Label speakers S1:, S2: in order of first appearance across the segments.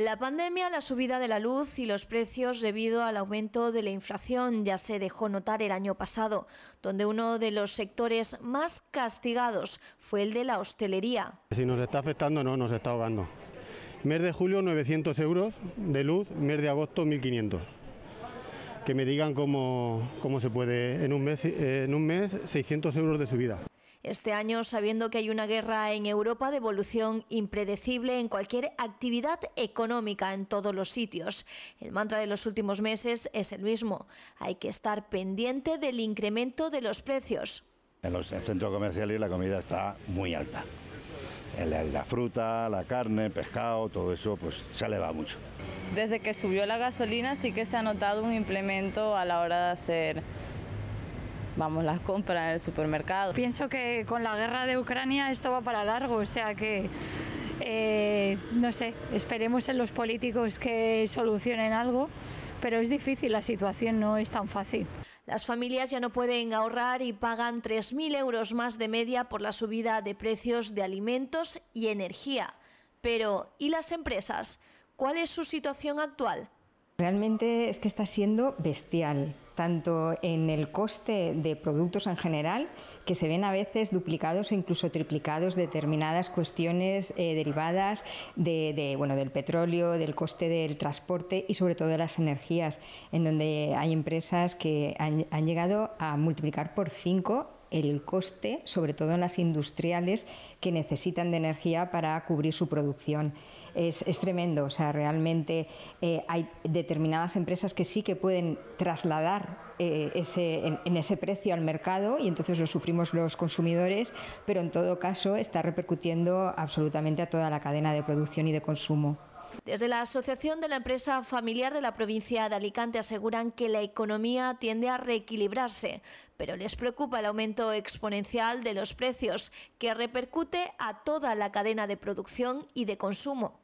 S1: La pandemia, la subida de la luz y los precios debido al aumento de la inflación ya se dejó notar el año pasado, donde uno de los sectores más castigados fue el de la hostelería. Si nos está afectando, no, nos está ahogando. Mes de julio 900 euros de luz, mes de agosto 1500. Que me digan cómo, cómo se puede en un mes, en un mes 600 euros de subida. Este año, sabiendo que hay una guerra en Europa de evolución impredecible en cualquier actividad económica en todos los sitios, el mantra de los últimos meses es el mismo. Hay que estar pendiente del incremento de los precios.
S2: En los centros comerciales la comida está muy alta. La, fruta, la carne, el pescado, todo eso pues se eleva mucho. Desde que subió la gasolina sí que se ha notado un implemento a la hora de hacer vamos las compras en el supermercado. Pienso que con la guerra de Ucrania esto va para largo, o sea que eh, no sé, esperemos
S1: en los políticos que solucionen algo. Pero es difícil, la situación no es tan fácil. Las familias ya no pueden ahorrar y pagan 3.000 euros más de media por la subida de precios de alimentos y energía. Pero, ¿y las empresas? ¿Cuál es su situación actual?
S2: Realmente es que está siendo bestial tanto en el coste de productos en general que se ven a veces duplicados e incluso triplicados determinadas cuestiones eh, derivadas de, bueno, del petróleo, del coste del transporte y sobre todo de las energías, en donde hay empresas que han, llegado a multiplicar por cinco el coste, sobre todo en las industriales que necesitan de energía para cubrir su producción. Es, tremendo, o sea, realmente eh, hay determinadas empresas que sí que pueden trasladar eh, en, ese precio al mercado y entonces lo sufrimos los consumidores, pero en todo caso está repercutiendo absolutamente a toda la cadena de producción y de consumo.
S1: Desde la Asociación de la Empresa Familiar de la provincia de Alicante aseguran que la economía tiende a reequilibrarse, pero les preocupa el aumento exponencial de los precios que repercute a toda la cadena de producción y de consumo.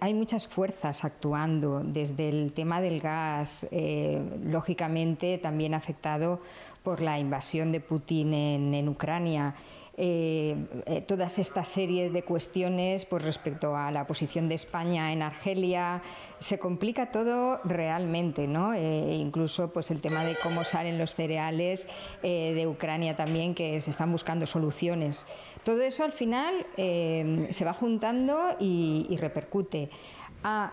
S2: Hay muchas fuerzas actuando, desde el tema del gas, eh, lógicamente también afectado por la invasión de Putin en Ucrania eh, eh, todas estas series de cuestiones pues, respecto a la posición de España en Argelia. Se complica todo realmente, eh, incluso pues, el tema de cómo salen los cereales eh, de Ucrania también, que se están buscando soluciones. Todo eso al final eh, se va juntando y, repercute. Ah,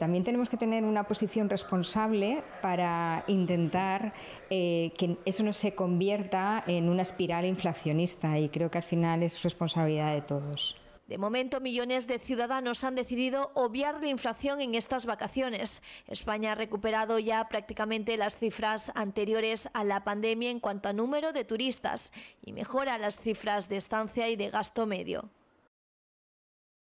S2: también tenemos que tener una posición responsable para intentar que eso no se convierta en una espiral inflacionista y creo que al final es responsabilidad de todos.
S1: De momento, millones de ciudadanos han decidido obviar la inflación en estas vacaciones. España ha recuperado ya prácticamente las cifras anteriores a la pandemia en cuanto a número de turistas y mejora las cifras de estancia y de gasto medio.